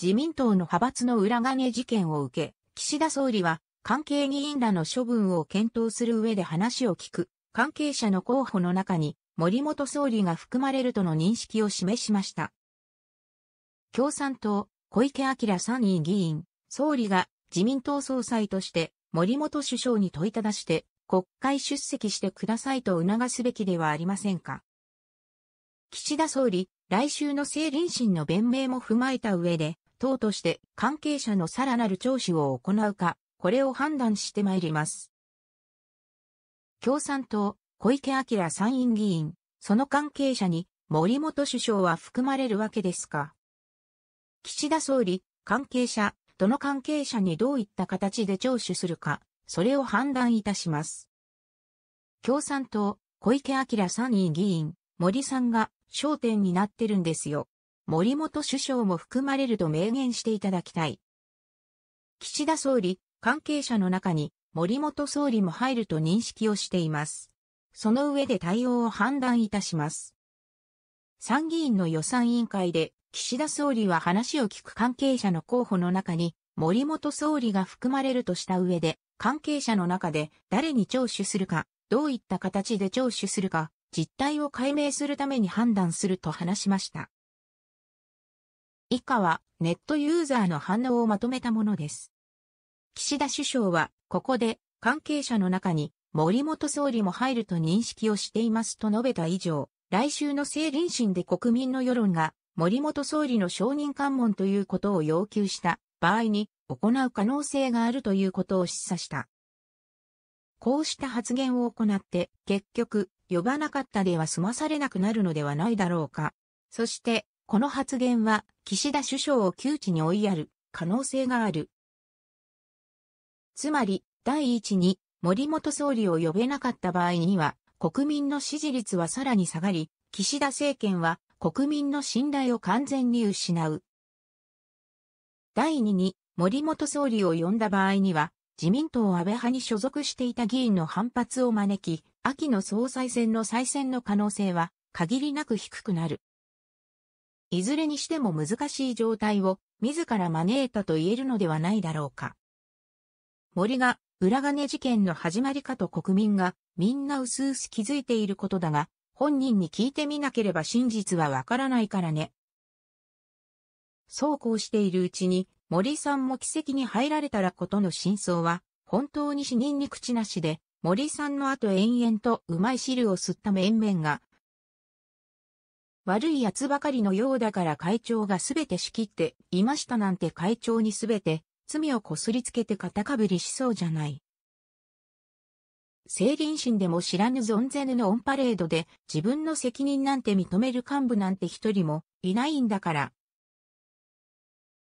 自民党の派閥の裏金事件を受け、岸田総理は関係議員らの処分を検討する上で話を聞く関係者の候補の中に森元総理が含まれるとの認識を示しました。共産党、小池晃参院議員、総理が自民党総裁として森元首相に問いただして国会出席してくださいと促すべきではありませんか。岸田総理、来週の政倫審の弁明も踏まえた上で、党として関係者のさらなる聴取を行うか、これを判断してまいります。共産党、小池晃参院議員、その関係者に森本首相は含まれるわけですか。岸田総理、関係者、どの関係者にどういった形で聴取するか、それを判断いたします。共産党、小池晃参院議員、森さんが焦点になってるんですよ。森本首相も含まれると明言していただきたい。岸田総理、関係者の中に森本総理も入ると認識をしています。その上で対応を判断いたします。参議院の予算委員会で岸田総理は話を聞く関係者の候補の中に森本総理が含まれるとした上で関係者の中で誰に聴取するか、どういった形で聴取するか、実態を解明するために判断すると話しました。以下はネットユーザーの反応をまとめたものです。岸田首相はここで関係者の中に森本総理も入ると認識をしていますと述べた以上、来週の政倫審で国民の世論が森本総理の承認喚問ということを要求した場合に行う可能性があるということを示唆した。こうした発言を行って結局呼ばなかったでは済まされなくなるのではないだろうか。そしてこの発言は、岸田首相を窮地に追いやる可能性がある。つまり、第一に、森元総理を呼べなかった場合には、国民の支持率はさらに下がり、岸田政権は国民の信頼を完全に失う。第二に、森元総理を呼んだ場合には、自民党安倍派に所属していた議員の反発を招き、秋の総裁選の再選の可能性は限りなく低くなる。いずれにしても難しい状態を自ら招いたと言えるのではないだろうか。森が裏金事件の始まりかと国民がみんな薄々気づいていることだが、本人に聞いてみなければ真実はわからないからね。そうこうしているうちに森さんも奇跡に入られたらことの真相は本当に死人に口なしで森さんの後延々とうまい汁を吸った面々が悪い奴ばかりのようだから会長がすべて仕切っていましたなんて会長にすべて罪をこすりつけて肩かぶりしそうじゃない。政倫心でも知らぬ存ぜぬのオンパレードで自分の責任なんて認める幹部なんて一人もいないんだから。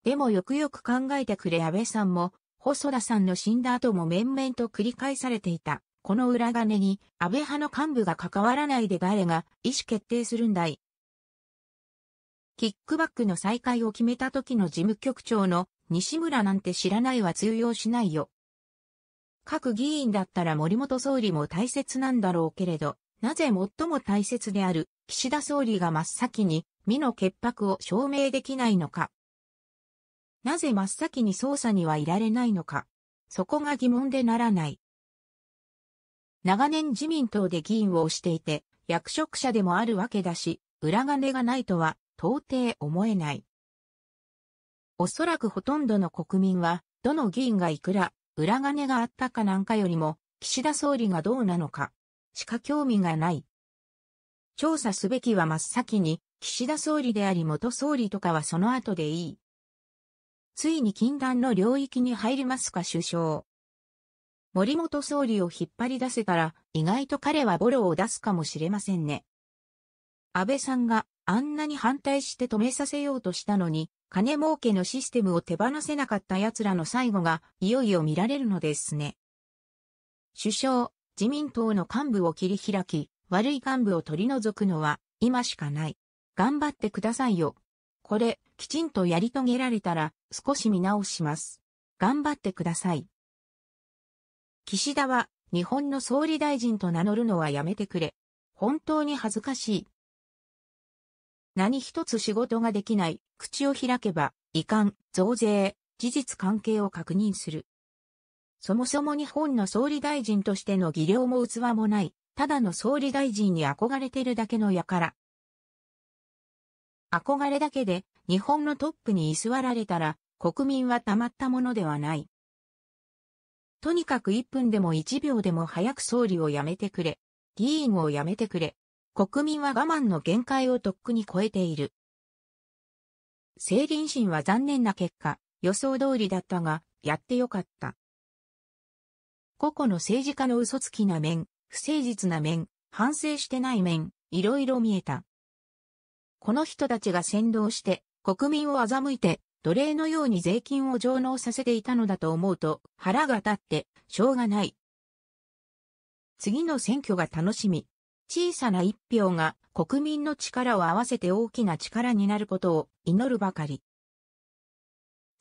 でもよくよく考えてくれ安倍さんも、細田さんの死んだ後も面々と繰り返されていた。この裏金に安倍派の幹部が関わらないで誰が意思決定するんだい。キックバックの再開を決めた時の事務局長の西村なんて知らないは通用しないよ。各議員だったら森本総理も大切なんだろうけれど、なぜ最も大切である岸田総理が真っ先に身の潔白を証明できないのか。なぜ真っ先に捜査にはいられないのか。そこが疑問でならない。長年自民党で議員をしていて、役職者でもあるわけだし、裏金がないとは到底思えない。おそらくほとんどの国民は、どの議員がいくら裏金があったかなんかよりも、岸田総理がどうなのか、しか興味がない。調査すべきは真っ先に、岸田総理であり元総理とかはその後でいい。ついに禁断の領域に入りますか首相。森元総理を引っ張り出せたら、意外と彼はボロを出すかもしれませんね。安倍さんがあんなに反対して止めさせようとしたのに、金儲けのシステムを手放せなかった奴らの最後がいよいよ見られるのですね。首相、自民党の幹部を切り開き、悪い幹部を取り除くのは今しかない。頑張ってくださいよ。これ、きちんとやり遂げられたら少し見直します。頑張ってください。岸田は日本の総理大臣と名乗るのはやめてくれ。本当に恥ずかしい。何一つ仕事ができない、口を開けば、遺憾、増税、事実関係を確認する。そもそも日本の総理大臣としての技量も器もない、ただの総理大臣に憧れてるだけのやから。憧れだけで、日本のトップに居座られたら、国民はたまったものではない。とにかく1分でも1秒でも早く総理を辞めてくれ。議員を辞めてくれ。国民は我慢の限界をとっくに超えている。政倫審は残念な結果、予想通りだったが、やってよかった。個々の政治家の嘘つきな面、不誠実な面、反省してない面、いろいろ見えた。この人たちが先導して、国民を欺いて、奴隷のように税金を上納させていたのだと思うと、腹が立って、しょうがない。次の選挙が楽しみ、小さな一票が国民の力を合わせて大きな力になることを祈るばかり。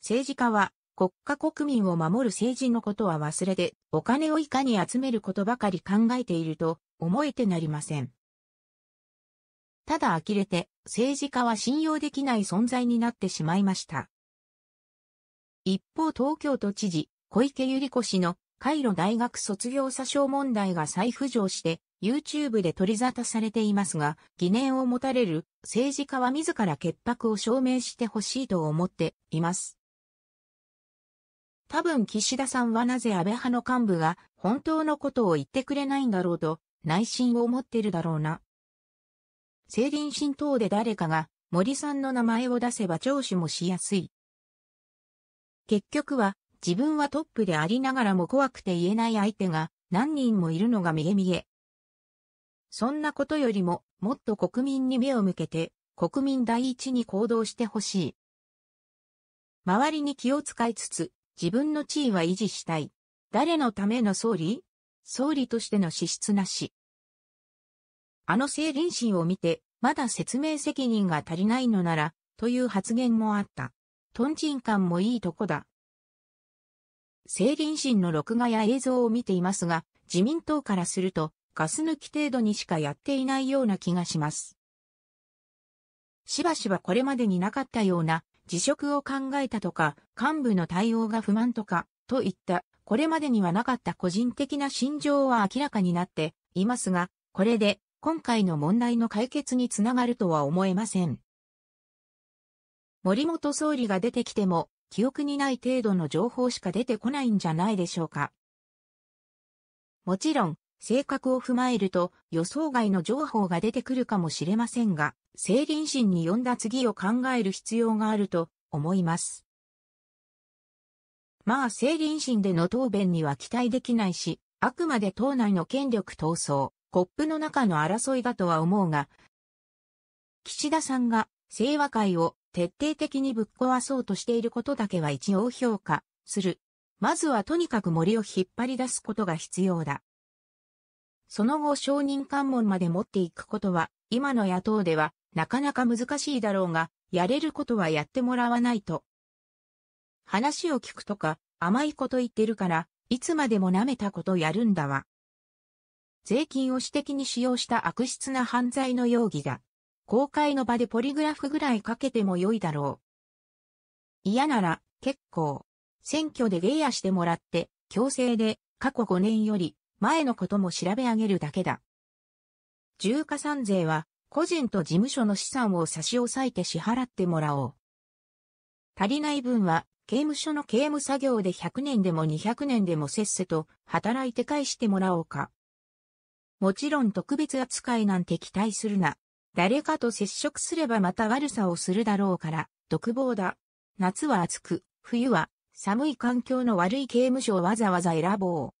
政治家は国家国民を守る政治のことは忘れてお金をいかに集めることばかり考えていると思えてなりません。ただ呆れて政治家は信用できない存在になってしまいました。一方東京都知事小池百合子氏のカイロ大学卒業詐称問題が再浮上して YouTube で取り沙汰されていますが、疑念を持たれる政治家は自ら潔白を証明してほしいと思っています。多分岸田さんはなぜ安倍派の幹部が本当のことを言ってくれないんだろうと内心を持ってるだろうな。政倫新党で誰かが森さんの名前を出せば聴取もしやすい。結局は自分はトップでありながらも怖くて言えない相手が何人もいるのが見え見え。そんなことよりも、もっと国民に目を向けて、国民第一に行動してほしい。周りに気を使いつつ、自分の地位は維持したい。誰のための総理総理としての資質なし。あの政倫審を見て、まだ説明責任が足りないのなら、という発言もあった。トンチン感もいいとこだ。政倫審の録画や映像を見ていますが、自民党からすると、ガス抜き程度にしかやっていないような気がします。しばしばこれまでになかったような辞職を考えたとか、幹部の対応が不満とか、といった、これまでにはなかった個人的な心情は明らかになっていますが、これで今回の問題の解決につながるとは思えません。森元総理が出てきても、記憶にない程度の情報しか出てこないんじゃないでしょうか。もちろん、性格を踏まえると予想外の情報が出てくるかもしれませんが、生林心に呼んだ次を考える必要があると思います。まあ生林心での答弁には期待できないし、あくまで党内の権力闘争、コップの中の争いだとは思うが、岸田さんが清和会を徹底的にぶっ壊そうとしていることだけは一応評価する。まずはとにかく森を引っ張り出すことが必要だ。その後承認関門まで持っていくことは、今の野党ではなかなか難しいだろうが、やれることはやってもらわないと。話を聞くとか、甘いこと言ってるから、いつまでも舐めたことやるんだわ。税金を私的に使用した悪質な犯罪の容疑だ。公開の場でポリグラフぐらいかけても良いだろう。嫌なら、結構。選挙でゲイヤしてもらって、強制で、過去5年より、前のことも調べ上げるだけだ。重加算税は、個人と事務所の資産を差し押さえて支払ってもらおう。足りない分は、刑務所の刑務作業で100年でも200年でもせっせと働いて返してもらおうか。もちろん特別扱いなんて期待するな。誰かと接触すればまた悪さをするだろうから、独房だ。夏は暑く、冬は寒い環境の悪い刑務所をわざわざ選ぼう。